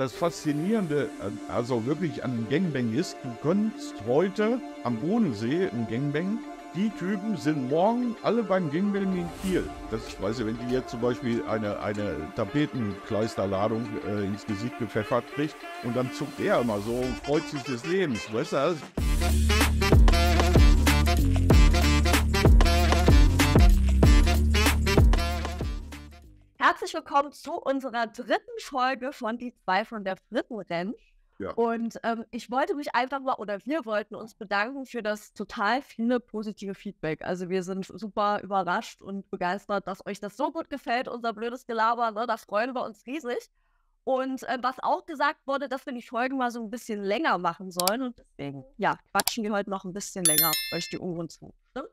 das Faszinierende, äh, also wirklich an Gangbang ist, du könntest heute am Bodensee im Gangbang, die Typen sind morgen alle beim Gangbang in Kiel. Das, ich weiß ja, wenn die jetzt zum Beispiel eine, eine Tapetenkleisterladung äh, ins Gesicht gepfeffert kriegt und dann zuckt er immer so und freut sich des Lebens, weißt du das? herzlich willkommen zu unserer dritten Folge von Die zwei von der Frittenrenn. Ja. Und ähm, ich wollte mich einfach mal, oder wir wollten uns bedanken für das total viele positive Feedback. Also wir sind super überrascht und begeistert, dass euch das so gut gefällt, unser blödes Gelaber. Ne? Da freuen wir uns riesig. Und äh, was auch gesagt wurde, dass wir die Folgen mal so ein bisschen länger machen sollen. Und deswegen, ja, quatschen wir heute noch ein bisschen länger euch die Ohren zu. Ne?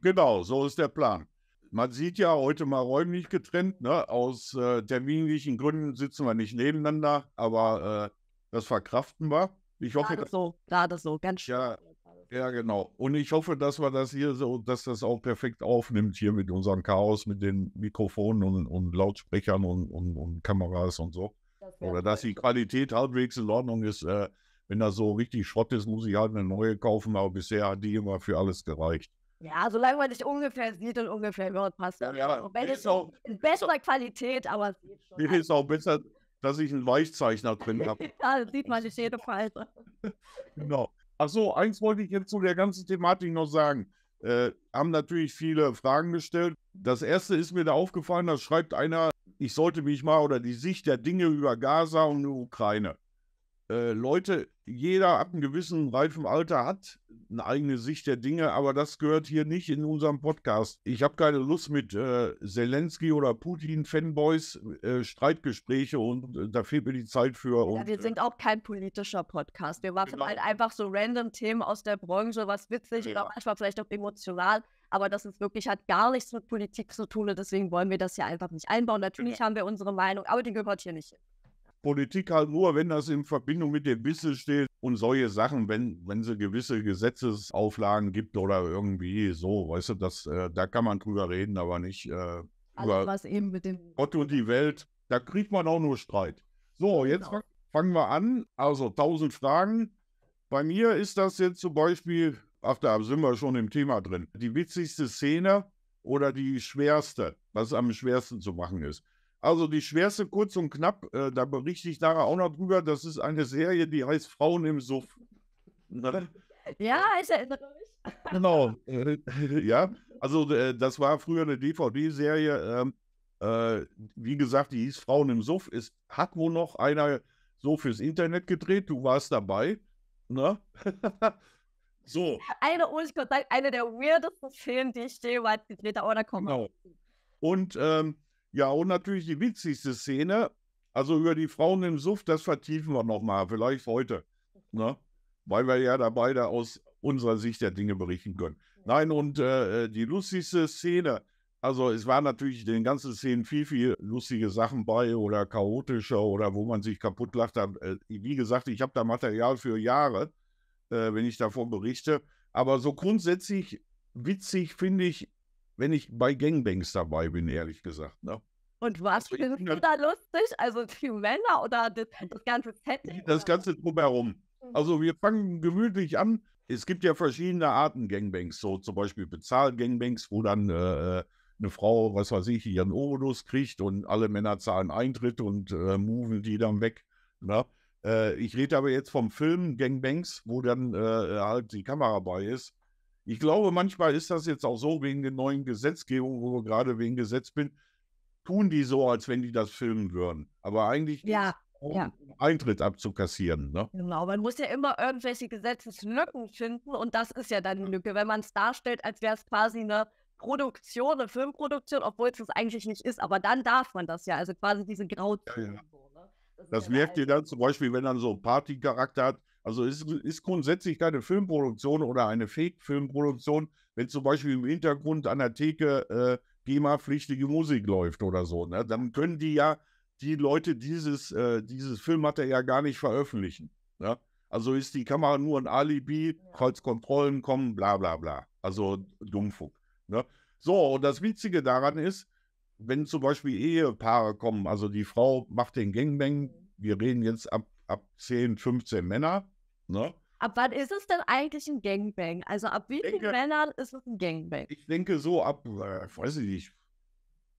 Genau, so ist der Plan man sieht ja heute mal räumlich getrennt, ne? aus äh, terminlichen Gründen sitzen wir nicht nebeneinander, aber äh, das verkraften wir. Ich hoffe, gerade so, gerade so, ganz schön. Ja, ja, genau. Und ich hoffe, dass wir das hier so, dass das auch perfekt aufnimmt hier mit unserem Chaos, mit den Mikrofonen und, und Lautsprechern und, und, und, Kameras und so. Das Oder dass die Qualität halbwegs in Ordnung ist. Äh, wenn das so richtig Schrott ist, muss ich halt eine neue kaufen, aber bisher hat die immer für alles gereicht. Ja, solange man sich ungefähr sieht und ungefähr hört, passt das. Ja, wenn es auch, in besserer Qualität, aber es geht schon. Mir ist auch besser, dass ich einen Weichzeichner drin habe. ja, sieht man nicht jede Falte. genau. Achso, eins wollte ich jetzt zu der ganzen Thematik noch sagen. Äh, haben natürlich viele Fragen gestellt. Das erste ist mir da aufgefallen, da schreibt einer, ich sollte mich mal oder die Sicht der Dinge über Gaza und die Ukraine. Äh, Leute, jeder ab einem gewissen reifen Alter hat eine eigene Sicht der Dinge, aber das gehört hier nicht in unserem Podcast. Ich habe keine Lust mit äh, Zelensky oder Putin-Fanboys, äh, Streitgespräche und äh, da fehlt mir die Zeit für. Und, wir äh sind auch kein politischer Podcast. Wir machen genau. halt einfach so random Themen aus der Branche, was witzig ja. oder manchmal vielleicht auch emotional. Aber das ist wirklich, hat gar nichts mit Politik zu tun und deswegen wollen wir das hier einfach nicht einbauen. Natürlich genau. haben wir unsere Meinung, aber die gehört hier nicht hin. Politik halt nur, wenn das in Verbindung mit dem Wissen steht und solche Sachen, wenn, wenn sie gewisse Gesetzesauflagen gibt oder irgendwie so, weißt du, das, äh, da kann man drüber reden, aber nicht äh, Alles, über was eben mit dem Gott und die Welt, da kriegt man auch nur Streit. So, jetzt genau. fangen wir an. Also 1000 Fragen. Bei mir ist das jetzt zum Beispiel, ach, da sind wir schon im Thema drin, die witzigste Szene oder die schwerste, was am schwersten zu machen ist. Also die schwerste kurz und knapp, äh, da berichte ich nachher auch noch drüber, das ist eine Serie, die heißt Frauen im Suff. Ne? Ja, ich erinnere mich. Genau, äh, ja. Also äh, das war früher eine DVD-Serie, ähm, äh, wie gesagt, die hieß Frauen im Suff. Es hat wohl noch einer so fürs Internet gedreht, du warst dabei. Ne? so. Eine, oh, ich Gott, eine der weirdesten Filme, die ich jemals gedreht habe, oder oh, Genau. Und ähm, ja, und natürlich die witzigste Szene, also über die Frauen im Suff, das vertiefen wir nochmal, vielleicht heute. Ne? Weil wir ja da beide aus unserer Sicht der Dinge berichten können. Nein, und äh, äh, die lustigste Szene, also es waren natürlich in den ganzen Szenen viel, viel lustige Sachen bei oder chaotischer oder wo man sich kaputt lacht. Dann, äh, wie gesagt, ich habe da Material für Jahre, äh, wenn ich davon berichte. Aber so grundsätzlich witzig finde ich wenn ich bei Gangbangs dabei bin, ehrlich gesagt. Ne? Und was findest also du da halt lustig? Also die Männer oder das, das ganze Setting? Das ganze drumherum. Mhm. Also wir fangen gemütlich an. Es gibt ja verschiedene Arten Gangbangs, so zum Beispiel Bezahl-Gangbangs, wo dann äh, äh, eine Frau, was weiß ich, ihren Obolus kriegt und alle Männer zahlen Eintritt und äh, moven die dann weg. Ne? Äh, ich rede aber jetzt vom Film Gangbangs, wo dann äh, halt die Kamera bei ist ich glaube, manchmal ist das jetzt auch so wegen der neuen Gesetzgebung, wo wir gerade wegen Gesetz bin, tun die so, als wenn die das filmen würden. Aber eigentlich ja, auch, ja. Eintritt abzukassieren. Ne? Genau, man muss ja immer irgendwelche Gesetzeslücken finden und das ist ja dann eine Lücke, wenn man es darstellt, als wäre es quasi eine Produktion, eine Filmproduktion, obwohl es das eigentlich nicht ist. Aber dann darf man das ja, also quasi diese Grauzone. Ja, ja. Ne? Das, das merkt ihr dann zum Beispiel, wenn dann so ein Partycharakter hat, also es ist grundsätzlich keine Filmproduktion oder eine Fake-Filmproduktion, wenn zum Beispiel im Hintergrund an der Theke äh, GEMA-pflichtige Musik läuft oder so. Ne? Dann können die ja die Leute dieses, äh, dieses ja gar nicht veröffentlichen. Ne? Also ist die Kamera nur ein Alibi, falls Kontrollen kommen, bla bla bla. Also Dummfug. Ne? So, und das Witzige daran ist, wenn zum Beispiel Ehepaare kommen, also die Frau macht den Gangbang, wir reden jetzt ab ab 10, 15 Männer. Ne? Ab wann ist es denn eigentlich ein Gangbang? Also ab wie vielen Männern ist es ein Gangbang? Ich denke so ab, äh, weiß ich nicht,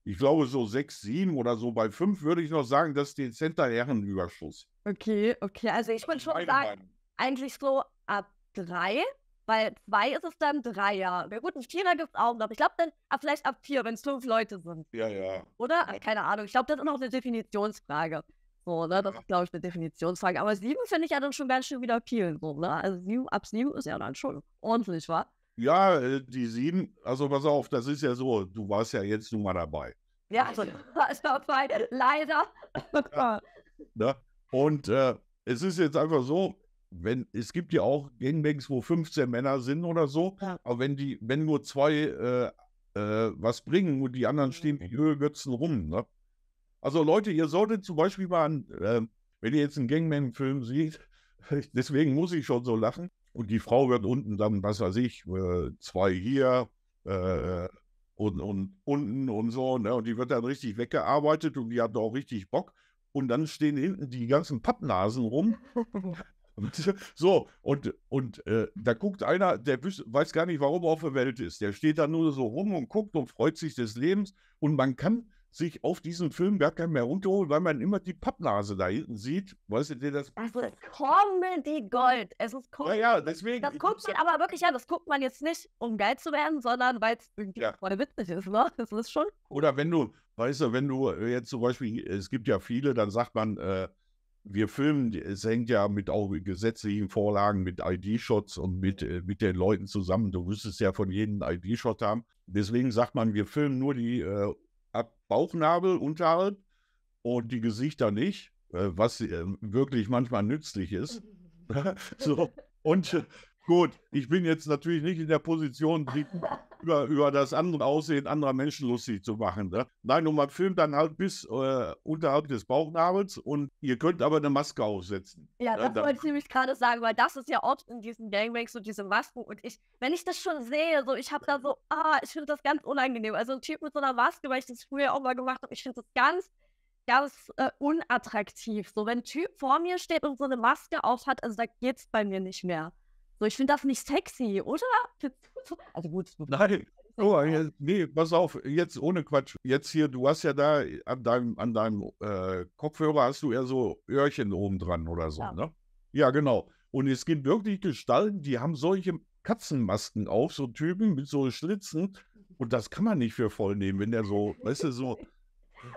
ich glaube so 6, 7 oder so. Bei 5 würde ich noch sagen, das ist dezenter Herrenüberschuss. Okay, okay. Also ich würde schon sagen, Meinung. eigentlich so ab 3, weil 2 ist es dann 3, Dreier. Na gut, ein Vierer gibt es auch noch. Ich glaube dann ab, ah, vielleicht ab 4, wenn es 5 Leute sind. Ja, ja. Oder? Ah, keine Ahnung. Ich glaube, das ist noch eine Definitionsfrage. So, ne? Das ist, glaube ich, eine Definitionsfrage. Aber sieben finde ich ja dann schon ganz schön wieder vielen. So, ne? Also sieben, ab sieben ist ja dann schon ordentlich, wa? Ja, äh, die sieben, also pass auf, das ist ja so, du warst ja jetzt nun mal dabei. Ja, also warst dabei, leider. Ja, ne? Und äh, es ist jetzt einfach so, wenn, es gibt ja auch Gangbangs, wo 15 Männer sind oder so, ja. aber wenn die, wenn nur zwei äh, äh, was bringen und die anderen stehen wie mhm. Ölgötzen rum, ne? Also Leute, ihr solltet zum Beispiel mal, an, äh, wenn ihr jetzt einen Gangman-Film seht, deswegen muss ich schon so lachen. Und die Frau wird unten dann, was weiß ich, äh, zwei hier äh, und, und unten und so. Ne? Und die wird dann richtig weggearbeitet und die hat auch richtig Bock. Und dann stehen hinten die ganzen Pappnasen rum. so, und, und äh, da guckt einer, der weiß gar nicht, warum er auf der Welt ist. Der steht da nur so rum und guckt und freut sich des Lebens. Und man kann sich auf diesen Film gar keinen mehr runterholen, weil man immer die Pappnase da hinten sieht. Weißt du, der das. Das ist Comedy Gold. Es ist Comedy. Ja, ja, deswegen. Das guckt man aber wirklich an. Das guckt man jetzt nicht, um geil zu werden, sondern weil es irgendwie ja. voll witzig ist. Ne? Das ist schon. Oder wenn du, weißt du, wenn du äh, jetzt zum Beispiel, es gibt ja viele, dann sagt man, äh, wir filmen, es hängt ja mit auch gesetzlichen Vorlagen, mit ID-Shots und mit, äh, mit den Leuten zusammen. Du müsstest ja von jedem ID-Shot haben. Deswegen sagt man, wir filmen nur die äh, ab Bauchnabel unterhalb und die Gesichter nicht, äh, was äh, wirklich manchmal nützlich ist. so. Und äh, Gut, ich bin jetzt natürlich nicht in der Position, über, über das andere Aussehen anderer Menschen lustig zu machen. Ne? Nein, und man filmt dann halt bis äh, unterhalb des Bauchnabels und ihr könnt aber eine Maske aufsetzen. Ja, ne, das ja, wollte ich nämlich gerade sagen, weil das ist ja oft in diesen Gangbangs so diese Masken und ich, wenn ich das schon sehe, so ich habe da so, ah, ich finde das ganz unangenehm. Also ein Typ mit so einer Maske, weil ich das früher auch mal gemacht habe, ich finde das ganz ganz äh, unattraktiv. So, wenn ein Typ vor mir steht und so eine Maske auf hat, also da geht's bei mir nicht mehr. So, ich finde das nicht sexy, oder? Also gut. Nein. Oh, jetzt, nee, pass auf, jetzt ohne Quatsch. Jetzt hier, du hast ja da an deinem, an deinem äh, Kopfhörer hast du ja so Öhrchen oben dran oder so, ja. ne? Ja, genau. Und es gibt wirklich Gestalten, die haben solche Katzenmasken auf, so Typen mit so Schlitzen. Und das kann man nicht für voll nehmen, wenn der so, weißt du, so.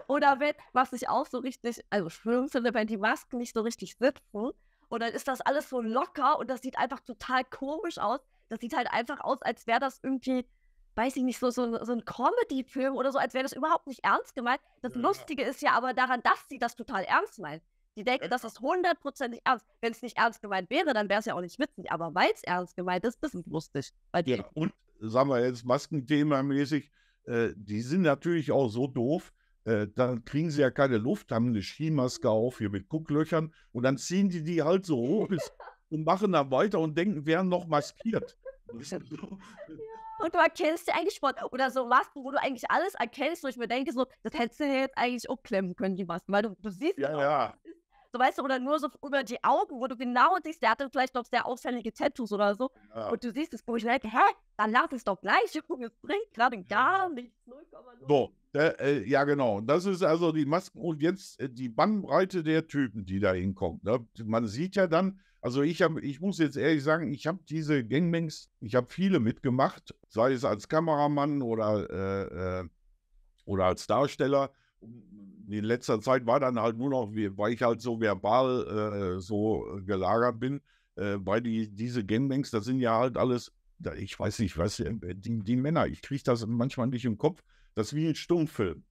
Oder wenn, was ich auch so richtig, also schlimm finde, wenn die Masken nicht so richtig sitzen, und dann ist das alles so locker und das sieht einfach total komisch aus. Das sieht halt einfach aus, als wäre das irgendwie, weiß ich nicht, so, so, so ein Comedy-Film oder so, als wäre das überhaupt nicht ernst gemeint. Das ja. Lustige ist ja aber daran, dass sie das total ernst meint. Die denken, das ist hundertprozentig ernst. Wenn es nicht ernst gemeint wäre, dann wäre es ja auch nicht witzig. Aber weil es ernst gemeint ist, ist es lustig. Bei ja, und sagen wir jetzt Maskenthema mäßig, äh, die sind natürlich auch so doof, äh, dann kriegen sie ja keine Luft, haben eine Skimaske auf, hier mit Gucklöchern, und dann ziehen die die halt so hoch und machen dann weiter und denken, wir haben noch maskiert. Und du erkennst ja eigentlich Sport oder so Masken, wo du eigentlich alles erkennst, wo ich mir denke, so, das hättest du jetzt eigentlich auch klemmen können, die Masken, weil du, du siehst ja, ja so weißt du, oder nur so über die Augen, wo du genau siehst, der hatte vielleicht noch sehr auffällige Tattoos oder so. Ja. Und du siehst es, wo ich denke, hä, dann lass es doch gleich, Junge, es bringt gerade gar nichts. So, äh, ja genau, das ist also die Masken und jetzt äh, die Bandbreite der Typen, die da hinkommen. Ne? Man sieht ja dann, also ich habe, ich muss jetzt ehrlich sagen, ich habe diese Gangbangs, ich habe viele mitgemacht, sei es als Kameramann oder, äh, äh oder als Darsteller. Ähm, in letzter Zeit war dann halt nur noch, weil ich halt so verbal äh, so gelagert bin, äh, weil die, diese Gangbangs, das sind ja halt alles, ich weiß nicht, was, äh, die, die Männer, ich kriege das manchmal nicht im Kopf, das ist wie ein Stummfilm.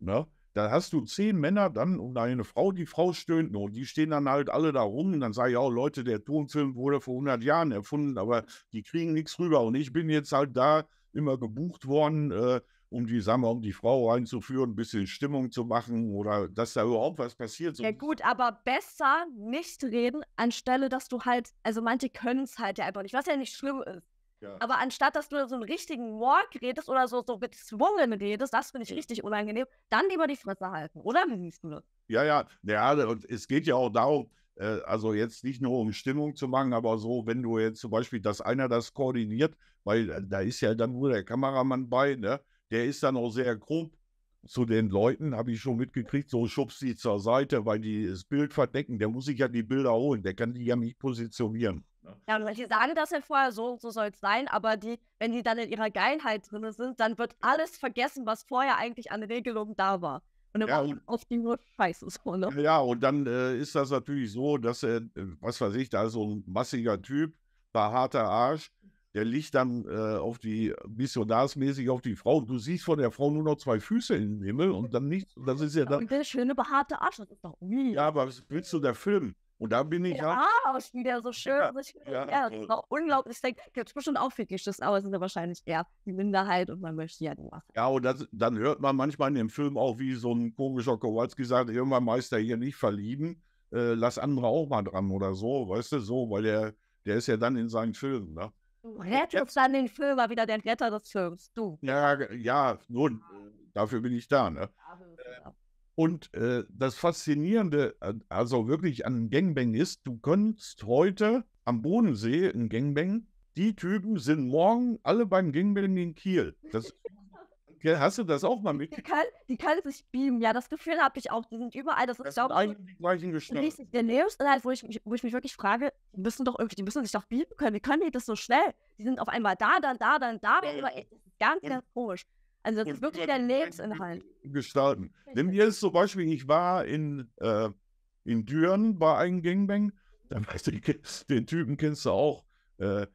Ne? Da hast du zehn Männer dann und eine Frau, die Frau stöhnt nur. Die stehen dann halt alle da rum und dann sage ich, auch, oh Leute, der Tonfilm wurde vor 100 Jahren erfunden, aber die kriegen nichts rüber. Und ich bin jetzt halt da immer gebucht worden, äh, um die, sagen wir, um die Frau reinzuführen, ein bisschen Stimmung zu machen oder dass da überhaupt was passiert. Ja gut, aber besser nicht reden, anstelle, dass du halt, also manche können es halt ja einfach nicht, was ja nicht schlimm ist. Ja. Aber anstatt, dass du so einen richtigen Walk redest oder so, so gezwungen redest, das finde ich ja. richtig unangenehm, dann lieber die Fresse halten, oder? Wie siehst du das? Ja, ja, ja, und es geht ja auch darum, äh, also jetzt nicht nur um Stimmung zu machen, aber so, wenn du jetzt zum Beispiel, dass einer das koordiniert, weil äh, da ist ja dann nur der Kameramann bei, ne? Der ist dann auch sehr grob zu den Leuten, habe ich schon mitgekriegt, so schubst sie zur Seite, weil die das Bild verdecken. Der muss sich ja die Bilder holen, der kann die ja nicht positionieren. Ja, und die sagen das ja vorher, so und so soll es sein, aber die, wenn die dann in ihrer Geilheit drin sind, dann wird alles vergessen, was vorher eigentlich an Regelungen da war. Und dann ja, war die nur Scheiße so, ne? Ja, und dann äh, ist das natürlich so, dass er, äh, was weiß ich, da ist so ein massiger Typ, harter Arsch, der liegt dann äh, auf die missionarsmäßig auf die Frau. Du siehst von der Frau nur noch zwei Füße im Himmel und dann nichts. Das ist ja dann. Und der schöne behaarte Arsch, das ist doch weird. Ja, aber was willst du da filmen? Und da bin ich ja. Ja, auch wieder so schön. Ja, ich, ja. ja das ist auch unglaublich. Ich denke, gibt es bestimmt auch viel aber es sind ja wahrscheinlich eher die Minderheit und man möchte ja nur. Ja, und das, dann hört man manchmal in dem Film auch, wie so ein komischer Kowalski sagt: Irgendwann Meister hier nicht verlieben, äh, lass andere auch mal dran oder so, weißt du, so, weil der, der ist ja dann in seinen Filmen, ne? Du rettest dann den Film, war wieder der Retter des Films. Du. Ja, ja, nun, äh, dafür bin ich da, ne? Äh, und äh, das Faszinierende, äh, also wirklich an Gangbang ist, du kannst heute am Bodensee in Gangbang, die Typen sind morgen alle beim Gangbang in Kiel. Das ist Gell, hast du das auch mal mit? Die können, die kann sich beamen, ja, das Gefühl habe ich auch. Die sind überall, das ist, glaube ich, gleichen richtig. Der Neos-Inhalt, wo ich, wo ich mich wirklich frage, die müssen doch irgendwie, die müssen sich doch beamen können. Wie können die das so schnell? Die sind auf einmal da, dann da, dann da. Ja, über, ganz, ganz komisch. Also das ist wirklich der Lebensinhalt. Gestalten. Nimm dir jetzt zum Beispiel, ich war in, äh, in Düren bei einem Gangbang, dann weißt du, den Typen kennst du auch, äh,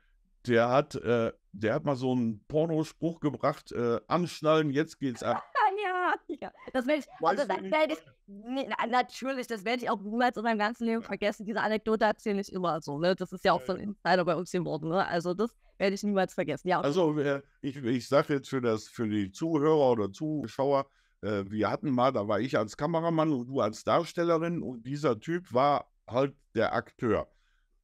der hat, äh, der hat mal so einen Pornospruch gebracht, äh, anschnallen, jetzt geht's ab. ja, das werde ich, also, das werd ich nee, natürlich, das werde ich auch niemals in meinem ganzen Leben vergessen. Diese Anekdote erzähle ich immer so, ne? Das ist ja auch so ein Insider bei uns geworden, ne? Also das werde ich niemals vergessen. Ja, also äh, ich, ich sage jetzt für, das, für die Zuhörer oder Zuschauer, äh, wir hatten mal, da war ich als Kameramann und du als Darstellerin und dieser Typ war halt der Akteur.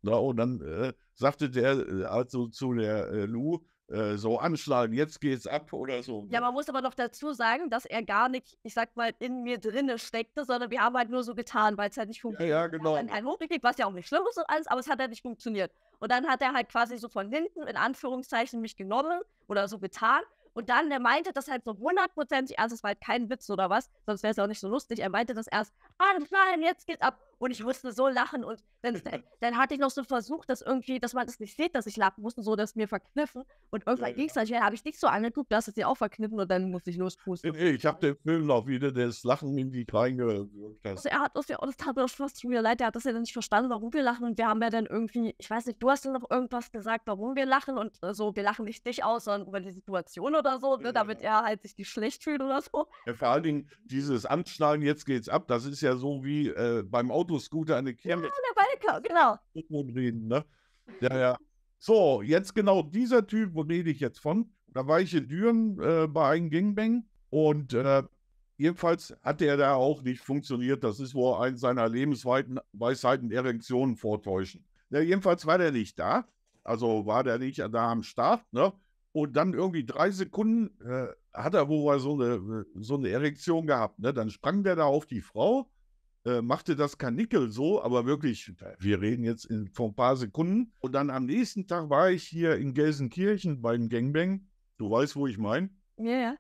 Na, ne? und dann äh, sagte der äh, also zu der äh, Lou, äh, so anschlagen, jetzt geht's ab oder so. Ne? Ja, man muss aber noch dazu sagen, dass er gar nicht, ich sag mal, in mir drinne steckte, sondern wir haben halt nur so getan, weil es halt nicht funktioniert Ja, ja genau. Er hat hochgekriegt, was ja auch nicht schlimm ist und alles, aber es hat halt nicht funktioniert. Und dann hat er halt quasi so von hinten, in Anführungszeichen, mich genommen oder so getan. Und dann, er meinte das halt so hundertprozentig ernst, also es war halt kein Witz oder was, sonst wäre es auch nicht so lustig. Er meinte das erst, ah, nein, jetzt geht's ab und ich musste so lachen und dann, äh, dann hatte ich noch so versucht, dass irgendwie, dass man das nicht sieht, dass ich lachen musste, so dass mir verkniffen und irgendwann ja, ging es ja. dann, habe ich dich so angeguckt, dass es dir auch verkniffen und dann musste ich lospusten. Äh, ich habe den Film noch wieder das Lachen in die Kleine Also er hat uns ja, auch, das tat mir fast mir leid, er hat das ja dann nicht verstanden, warum wir lachen und wir haben ja dann irgendwie, ich weiß nicht, du hast ja noch irgendwas gesagt, warum wir lachen und äh, so, also, wir lachen nicht dich aus, sondern über die Situation oder so, ne, ja. damit er halt sich nicht schlecht fühlt oder so. Ja, vor allen Dingen dieses Anschnallen, jetzt geht's ab, das ist ja so wie äh, beim Auto Autoscooter eine den Kerl. Ja, der Balker, genau. Reden, ne? Ja, ja. So, jetzt genau dieser Typ, wo rede ich jetzt von? Da war ich in Düren äh, bei einem Gangbang und äh, jedenfalls hat er da auch nicht funktioniert. Das ist wohl ein seiner lebensweiten Weisheiten Erektionen vortäuschen. Ja, jedenfalls war der nicht da. Also war der nicht da am Start, ne? Und dann irgendwie drei Sekunden äh, hat er wohl so eine, äh, so eine Erektion gehabt. Ne? Dann sprang der da auf die Frau äh, machte das Kanickel so, aber wirklich, wir reden jetzt in, vor ein paar Sekunden. Und dann am nächsten Tag war ich hier in Gelsenkirchen beim Gangbang. Du weißt, wo ich meine. Ja, ja.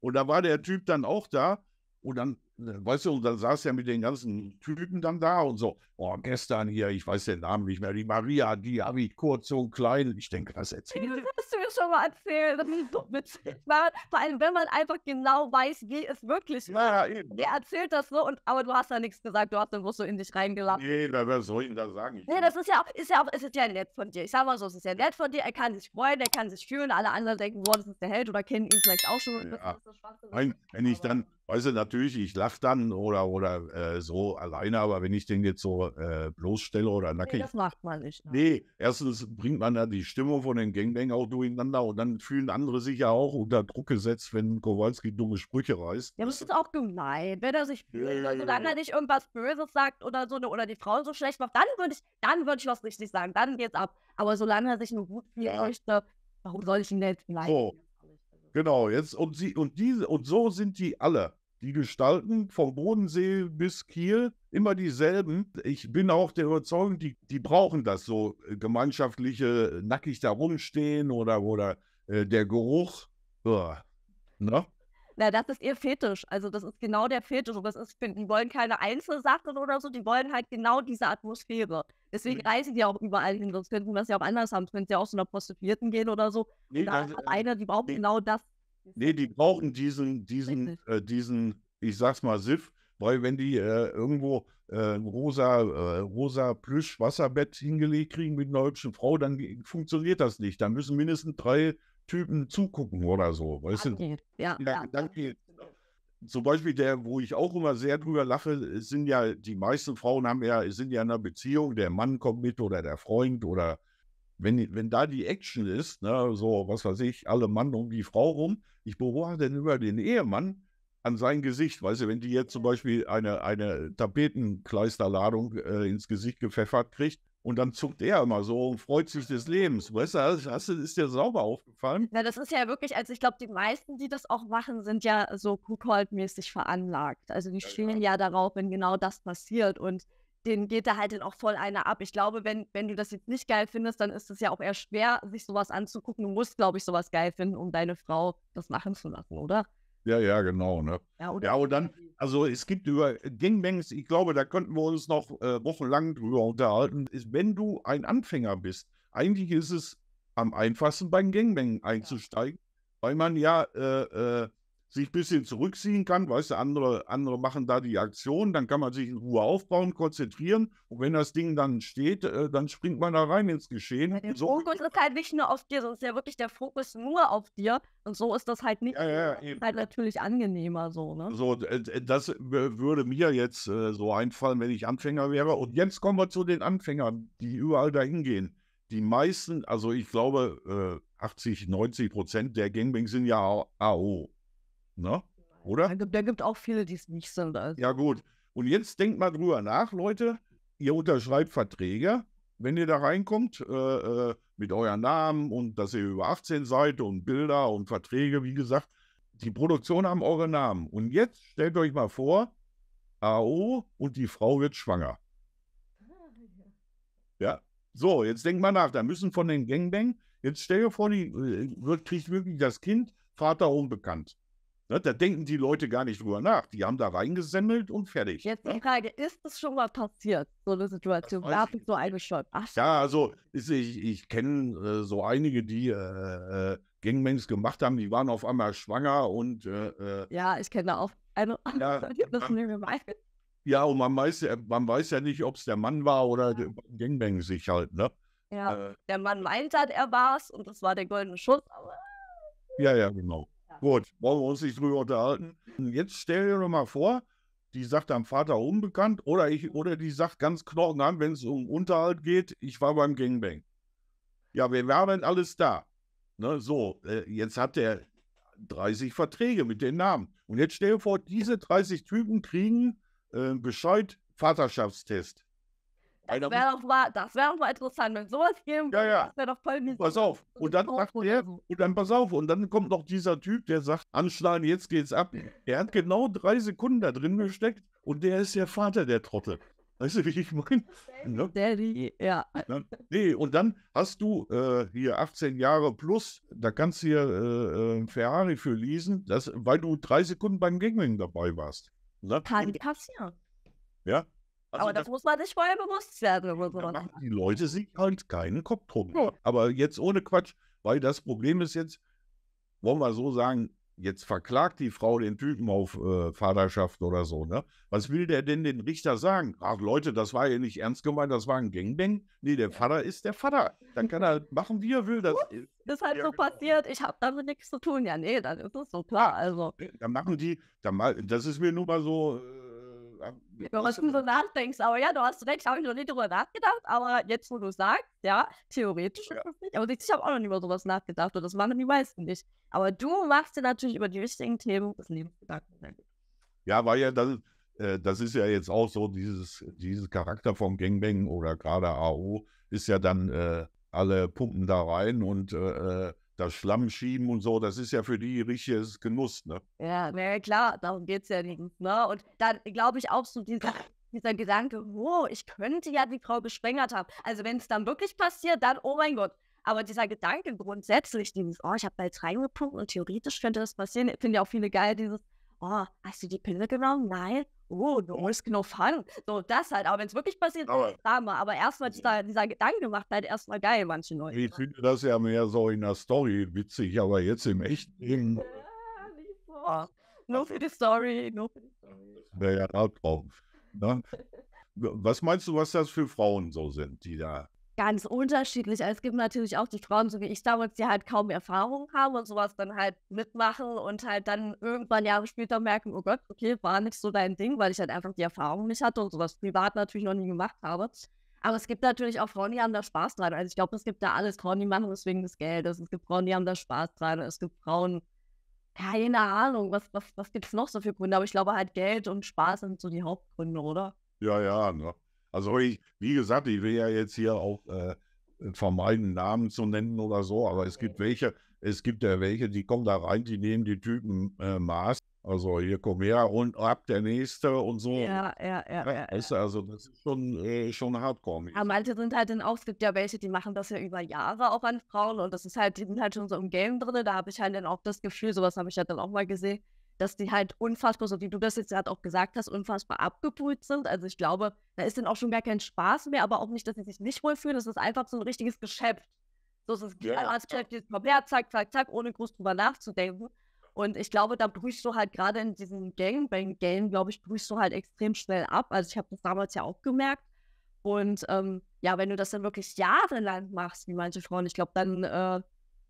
Und da war der Typ dann auch da. Und dann weißt du, und dann saß er mit den ganzen Typen dann da und so, oh, gestern hier, ich weiß den Namen nicht mehr, die Maria, die habe ich kurz so klein. Ich denke, das erzählt. Das hast du mir schon mal erzählt, das ist so witzig. Vor allem, wenn man einfach genau weiß, wie es wirklich ja, ist. Der erzählt das so, und, aber du hast da nichts gesagt, du hast dann bloß so in dich reingelassen. Nee, wer soll ihm da sagen? Ich nee, das ist ja auch, ist ja auch, ist ja nett von dir. Ich sag mal so, es ist ja nett von dir, er kann sich freuen, er kann sich fühlen, alle anderen denken, boah, das ist der Held oder kennen ihn vielleicht auch schon. Ja. So Nein, wenn ich dann Weißt du, natürlich, ich lache dann oder, oder äh, so alleine, aber wenn ich den jetzt so äh, bloßstelle oder ne, nackig. Nee, das macht man nicht. Ne? Nee, erstens bringt man da die Stimmung von den Gangbang auch durcheinander und dann fühlen andere sich ja auch unter Druck gesetzt, wenn Kowalski dumme Sprüche reißt. Ja, das ist auch gemein. Wenn er sich, ja, ja, solange er nicht irgendwas Böses sagt oder so, ne, oder die Frau so schlecht macht, dann würde ich, dann ich was richtig sagen, dann geht's ab. Aber solange er sich nur gut fühlt, ja. warum soll ich ihn denn nicht leiden? So, Genau, jetzt und sie und diese und so sind die alle. Die Gestalten vom Bodensee bis Kiel immer dieselben. Ich bin auch der Überzeugung, die, die brauchen das so äh, gemeinschaftliche, äh, nackig da rumstehen oder, oder äh, der Geruch. Ja. Ne? Na, das ist ihr Fetisch. Also das ist genau der Fetisch. Und das ist, die wollen keine Einzelsachen oder so, die wollen halt genau diese Atmosphäre. Deswegen mhm. reisen die auch überall hin, sonst könnten wir es ja auch anders haben. Könnten sie auch zu einer Prostituierten gehen oder so. Nee, da also, hat äh, die brauchen nee, genau das. Nee, die brauchen diesen, diesen, äh, diesen, ich sag's mal, Siff, weil wenn die äh, irgendwo äh, ein rosa, äh, rosa Plüsch-Wasserbett hingelegt kriegen mit einer hübschen Frau, dann funktioniert das nicht. Da müssen mindestens drei Typen zugucken oder so. Weißt okay. du? Ja, ja, ja. Zum Beispiel der, wo ich auch immer sehr drüber lache, sind ja, die meisten Frauen haben ja, sind ja in einer Beziehung, der Mann kommt mit oder der Freund oder wenn, wenn da die Action ist, ne, so was weiß ich, alle Mann um die Frau rum, ich beobachte dann über den Ehemann an sein Gesicht. Weißt du, wenn die jetzt zum Beispiel eine, eine Tapetenkleisterladung äh, ins Gesicht gepfeffert kriegt, und dann zuckt er immer so und freut sich des Lebens. Weißt du, das ist dir sauber aufgefallen? Na, das ist ja wirklich, also ich glaube, die meisten, die das auch machen, sind ja so Kuhkold-mäßig veranlagt. Also die ja, stehen ja. ja darauf, wenn genau das passiert. Und denen geht da halt dann auch voll einer ab. Ich glaube, wenn, wenn du das jetzt nicht geil findest, dann ist es ja auch eher schwer, sich sowas anzugucken. Du musst, glaube ich, sowas geil finden, um deine Frau das machen zu lassen, oder? Ja, ja, genau. Ne? Ja, ja, und dann, also es gibt über Gangbangs, ich glaube, da könnten wir uns noch äh, wochenlang drüber unterhalten, ist, wenn du ein Anfänger bist, eigentlich ist es am einfachsten beim Gangbang einzusteigen, weil man ja äh, äh, sich ein bisschen zurückziehen kann, weißt du, andere, andere machen da die Aktion, dann kann man sich in Ruhe aufbauen, konzentrieren und wenn das Ding dann steht, äh, dann springt man da rein ins Geschehen. Der so Fokus ist halt nicht nur auf dir, sondern ist ja wirklich der Fokus nur auf dir und so ist das halt nicht, ja, ja, ja, halt natürlich angenehmer so, ne? So, das würde mir jetzt äh, so einfallen, wenn ich Anfänger wäre und jetzt kommen wir zu den Anfängern, die überall dahin gehen. Die meisten, also ich glaube 80, äh, 90 Prozent der Gangbang sind ja AO. Ne? Oder? Da gibt, da gibt auch viele, die es nicht sind. Also. Ja, gut. Und jetzt denkt mal drüber nach, Leute. Ihr unterschreibt Verträge, wenn ihr da reinkommt, äh, äh mit eurem Namen und dass ihr über 18 seid und Bilder und Verträge, wie gesagt. Die Produktion haben eure Namen. Und jetzt stellt euch mal vor, AO und die Frau wird schwanger. Ja, so, jetzt denkt mal nach. Da müssen von den Gangbang, jetzt stell dir vor, die äh, wird, kriegt wirklich das Kind, Vater unbekannt. Ne, da denken die Leute gar nicht drüber nach. Die haben da reingesemmelt und fertig. Jetzt die ne? Frage, ist es schon mal passiert, so eine Situation? Da habe ich so eine Ja, also ich, ich kenne äh, so einige, die äh, äh, Gangbangs gemacht haben, die waren auf einmal schwanger und äh, äh ja, ich kenne auch eine. Ja, das man, ja und man weiß, man weiß ja nicht, ob es der Mann war oder ja. Gangbang sich halt, ne? Ja, äh, der Mann meint halt, er war es und das war der goldene Schuss. Aber... Ja, ja, genau. Gut, wollen wir uns nicht drüber unterhalten. Jetzt stell dir doch mal vor, die sagt am Vater unbekannt oder ich oder die sagt ganz an, wenn es um Unterhalt geht, ich war beim Gangbang. Ja, wir waren denn alles da? Ne, so, äh, jetzt hat der 30 Verträge mit den Namen. Und jetzt stell dir vor, diese 30 Typen kriegen äh, Bescheid Vaterschaftstest. Das wäre doch, mal, wär mal interessant, wenn sowas geben Ja, ja. Das wäre doch voll mies. Pass auf. Und dann sagt der, und dann pass auf. Und dann kommt noch dieser Typ, der sagt, anschlagen, jetzt geht's ab. Er hat genau drei Sekunden da drin gesteckt und der ist der Vater der Trottel. Weißt du, wie ich meine? Ne? Daddy, ja. Ne? nee, und dann hast du äh, hier 18 Jahre plus, da kannst du hier äh, äh, Ferrari für lesen, das, weil du drei Sekunden beim Gangling dabei warst. Ne? Kann passieren. Ja, also aber das, das, muss man sich vorher bewusst werden. Da die Leute sich halt keinen Kopf drum. Ja. Aber jetzt ohne Quatsch, weil das Problem ist jetzt, wollen wir so sagen, jetzt verklagt die Frau den Typen auf äh, Vaterschaft oder so. Ne? Was will der denn den Richter sagen? Ach Leute, das war ja nicht ernst gemeint, das war ein Gangbang. Nee, der Vater ist der Vater. Dann kann er machen, wie er will. Das, das ist halt so genau. passiert, ich habe damit nichts zu tun. Ja, nee, dann ist das so klar. Also. Äh, dann machen die, dann mal, das ist mir nur mal so... Äh, ja, was du so nachdenkst, aber ja, du hast recht, habe ich noch nicht drüber nachgedacht, aber jetzt, wo du sagst, ja, theoretisch ja. aber ich habe auch noch nie über sowas nachgedacht und das machen die meisten nicht. Aber du machst dir natürlich über die richtigen Themen des Lebens Gedanken. Ne? Ja, weil ja dann, äh, das ist ja jetzt auch so, dieses, dieses Charakter vom Gangbang oder gerade AO ist ja dann, äh, alle pumpen da rein und äh, äh das Schlamm schieben und so, das ist ja für die richtiges Genuss, ne? Ja, na ne, klar, darum geht es ja nicht. Ne? Und dann glaube ich auch so dieser, dieser Gedanke, wow, ich könnte ja die Frau geschwängert haben. Also wenn es dann wirklich passiert, dann, oh mein Gott. Aber dieser Gedanke grundsätzlich, dieses, oh, ich habe bald reingepumpt und theoretisch könnte das passieren, finde ja auch viele geil, dieses, oh, hast du die Pille genommen? Nein oh, du musst genug fahren. So, das halt. Aber wenn es wirklich passiert, aber, ist Drama. Aber erstmal dieser, dieser Gedanke macht halt erstmal geil, manche Leute. Ich ne? finde das ja mehr so in der Story witzig, aber jetzt im echten Leben. nur für die Story, nur für die Story. Wäre ja drauf. Ne? was meinst du, was das für Frauen so sind, die da ganz unterschiedlich. es gibt natürlich auch die Frauen, so wie ich damals, die halt kaum Erfahrung haben und sowas dann halt mitmachen und halt dann irgendwann Jahre später merken, oh Gott, okay, war nicht so dein Ding, weil ich halt einfach die Erfahrung nicht hatte und sowas privat natürlich noch nie gemacht habe. Aber es gibt natürlich auch Frauen, die haben da Spaß dran. Also ich glaube, es gibt da alles. Frauen, die machen es wegen des Geldes. Es gibt Frauen, die haben da Spaß dran. Es gibt Frauen, keine Ahnung, was, was, was gibt es noch so für Gründe? Aber ich glaube halt Geld und Spaß sind so die Hauptgründe, oder? Ja, ja, ne? Also ich, wie gesagt, ich will ja jetzt hier auch äh, vermeiden, Namen zu nennen oder so, aber es gibt welche, es gibt ja welche, die kommen da rein, die nehmen die Typen äh, Maß. Also hier komm her und ab der nächste und so. Ja, ja, ja. ja, ja. also das ist schon, äh, schon hardcore. Aber manche sind halt dann auch, es gibt ja welche, die machen das ja über Jahre auch an Frauen und das ist halt, die sind halt schon so im Game drin. Da habe ich halt dann auch das Gefühl, sowas habe ich ja halt dann auch mal gesehen, dass die halt unfassbar, so wie du das jetzt gerade auch gesagt hast, unfassbar abgebrüht sind. Also ich glaube, da ist dann auch schon gar kein Spaß mehr, aber auch nicht, dass sie sich nicht wohlfühlen. Das ist einfach so ein richtiges Geschäft. So ist es ja, Geschäft, jetzt kommt her, zack, zack, zack, ohne groß drüber nachzudenken. Und ich glaube, da brüchst du halt gerade in diesem Gangbang-Game, glaube ich, brüchst du halt extrem schnell ab. Also ich habe das damals ja auch gemerkt. Und ähm, ja, wenn du das dann wirklich jahrelang machst, wie manche Frauen, ich glaube, dann äh,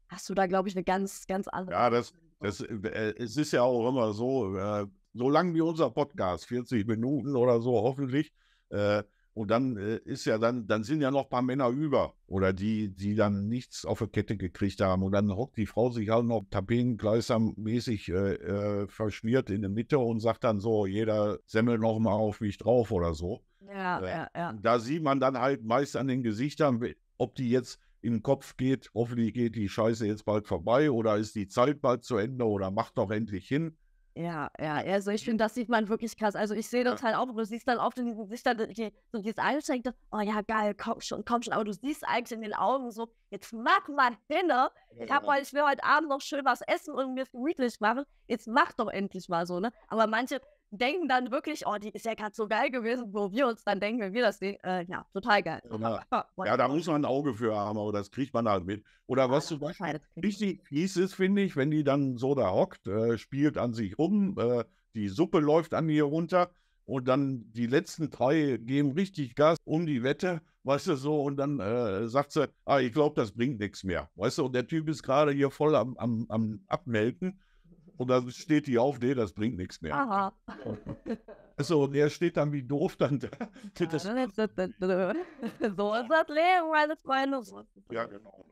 hast du da, glaube ich, eine ganz, ganz andere. Ja, das, das, äh, äh, es ist ja auch immer so, äh, so lang wie unser Podcast, 40 Minuten oder so hoffentlich. Äh, und dann äh, ist ja dann, dann sind ja noch ein paar Männer über oder die, die dann nichts auf der Kette gekriegt haben. Und dann hockt die Frau sich halt noch tapetengleisermäßig äh, äh, verschmiert in der Mitte und sagt dann so, jeder semmelt noch mal auf mich drauf oder so. Ja, ja, ja. Da sieht man dann halt meist an den Gesichtern, ob die jetzt im Kopf geht, hoffentlich geht die Scheiße jetzt bald vorbei oder ist die Zeit bald zu Ende oder macht doch endlich hin. Ja, ja, also ich finde, das sieht man wirklich krass. Also ich sehe das ja. halt auch, du siehst dann oft in diesen Gesichtern, die, so dieses Einschränkte, oh ja, geil, komm schon, komm schon, aber du siehst eigentlich in den Augen so, jetzt mach mal hin, ne? Ich, hab heute, ich will heute Abend noch schön was essen und mir gemütlich machen, jetzt mach doch endlich mal so, ne? Aber manche denken dann wirklich, oh, die ist ja gerade so geil gewesen, wo wir uns dann denken, wenn wir das sehen, äh, ja, total geil. Genau. Ja, ja, da muss man ein Auge für haben, aber das kriegt man halt mit. Oder was ja, zum Beispiel richtig fies ist, finde ich, wenn die dann so da hockt, äh, spielt an sich rum, äh, die Suppe läuft an ihr runter und dann die letzten drei geben richtig Gas um die Wette, weißt du so, und dann äh, sagt sie, ah, ich glaube, das bringt nichts mehr, weißt du, und der Typ ist gerade hier voll am, am, am Abmelken und dann steht die auf, nee, das bringt nichts mehr. Aha. So, und er steht dann wie doof dann da. so ist das Leben, meine Freunde. Ja, genau.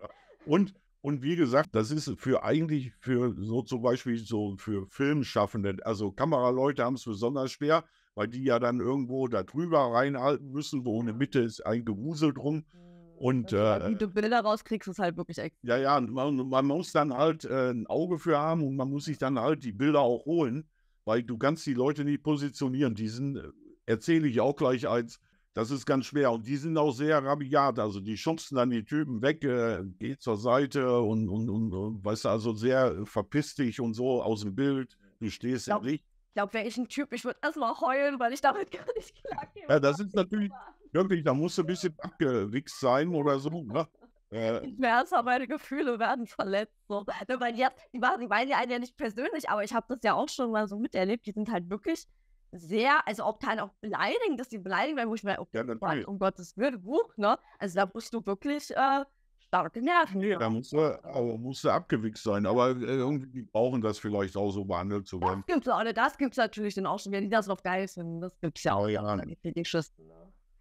Und, und wie gesagt, das ist für eigentlich für so zum Beispiel so für Filmschaffende, also Kameraleute haben es besonders schwer, weil die ja dann irgendwo da drüber reinhalten müssen, wo in der Mitte ist ein Gewusel drum. Mhm. Und also, äh, wie du Bilder rauskriegst, ist halt wirklich echt. Ja, ja, man, man muss dann halt äh, ein Auge für haben und man muss sich dann halt die Bilder auch holen, weil du kannst die Leute nicht positionieren. Die sind, äh, erzähle ich auch gleich eins, das ist ganz schwer. Und die sind auch sehr rabiat. Also die schubsen dann die Typen weg, äh, geht zur Seite und, und, und, und weißt du, also sehr äh, verpiss dich und so aus dem Bild. Du stehst ja nicht. Ich glaube, wäre ich ein Typ, ich würde erstmal heulen, weil ich damit gar nicht klarkomme. Ja, das ist natürlich. War wirklich, da musst du ein bisschen abgewichst sein oder so. Ne? Äh, ich merke, aber meine Gefühle werden verletzt. So. Weil die, die, machen, die meinen ja einen ja nicht persönlich, aber ich habe das ja auch schon mal so miterlebt. Die sind halt wirklich sehr, also ob kann auch beleidigen, dass die beleidigen werden, wo ich mir, okay, ja, Mann, um Gottes Willen, Buch, ne? Also da musst du wirklich äh, starke Nerven. Nee, da musst du, aber musst du abgewichst sein, aber äh, irgendwie brauchen das vielleicht auch so behandelt zu werden. Ne? Das gibt es natürlich dann auch schon, wenn die das noch geil finden, das gibt es ja auch. Oh, ja. Ne. Die, die Schüsse, ne?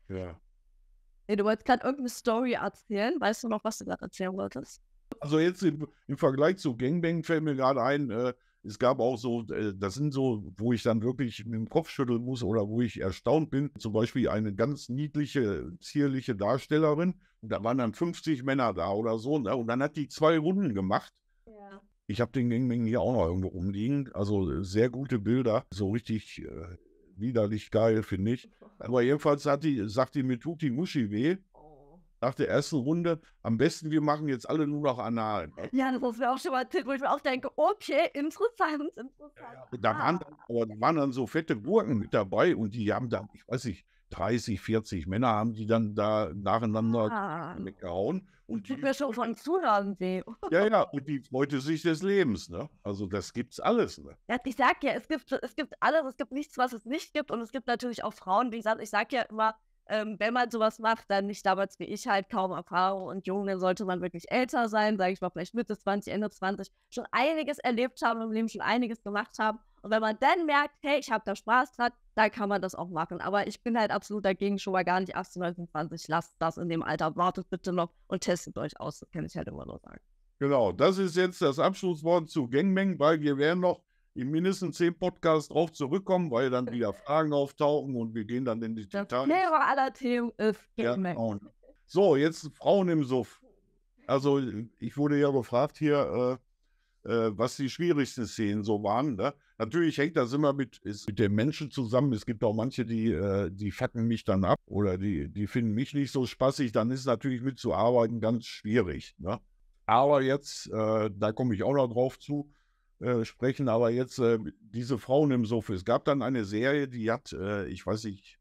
Ja. Nee, du wolltest gerade irgendeine Story erzählen. Weißt du noch, was du gerade erzählen wolltest? Also jetzt im, im, Vergleich zu Gangbang fällt mir gerade ein, äh, es gab auch so, äh, das sind so, wo ich dann wirklich mit dem Kopf schütteln muss oder wo ich erstaunt bin. Zum Beispiel eine ganz niedliche, zierliche Darstellerin. Und da waren dann 50 Männer da oder so. Ne? Und dann hat die zwei Runden gemacht. Ja. Ich habe den Gangbang hier auch noch irgendwo rumliegen. Also äh, sehr gute Bilder. So richtig äh, widerlich geil, finde ich. Aber jedenfalls hat die, sagt die, mir tut die Muschi weh. Oh. Nach der ersten Runde, am besten, wir machen jetzt alle nur noch anal. Ne? Ja, das ist mir auch schon mal ein Tipp, wo ich mir auch denke, okay, interessant, interessant. Ja, da, waren, aber da waren dann so fette Gurken mit dabei und die haben dann, ich weiß nicht, 30, 40 Männer haben die dann da nacheinander ah, weggehauen. Und tut mir schon von Zuhören weh. ja, ja, und die freute sich des Lebens. Ne? Also das gibt's alles. Ne? Ja, ich sag ja, es gibt, es gibt alles, es gibt nichts, was es nicht gibt. Und es gibt natürlich auch Frauen, wie gesagt, ich sag ja immer, ähm, wenn man sowas macht, dann nicht damals wie ich halt kaum Erfahrung und jung, dann sollte man wirklich älter sein, sage ich mal, vielleicht Mitte 20, Ende 20, schon einiges erlebt haben im Leben, schon einiges gemacht haben und wenn man dann merkt, hey, ich habe da Spaß dran, dann kann man das auch machen. Aber ich bin halt absolut dagegen, schon mal gar nicht 18, 19, 20. Lasst das in dem Alter, wartet bitte noch und testet euch aus. Das kann ich halt immer nur sagen. Genau, das ist jetzt das Abschlusswort zu Gangmeng, weil wir werden noch in mindestens zehn Podcasts drauf zurückkommen, weil dann wieder Fragen auftauchen und wir gehen dann in die Details. Das Thema aller Themen ist Gangmeng. Ja, genau. so, jetzt Frauen im Suff. Also ich wurde ja gefragt hier, äh, äh, was die schwierigsten Szenen so waren. Ne? Natürlich hängt das immer mit, mit den Menschen zusammen. Es gibt auch manche, die, äh, die facken mich dann ab oder die, die finden mich nicht so spaßig. Dann ist natürlich mitzuarbeiten ganz schwierig. Ne? Aber jetzt, äh, da komme ich auch noch drauf zu, äh, sprechen aber jetzt äh, diese Frauen im Sofa. Es gab dann eine Serie, die hat, ich weiß nicht,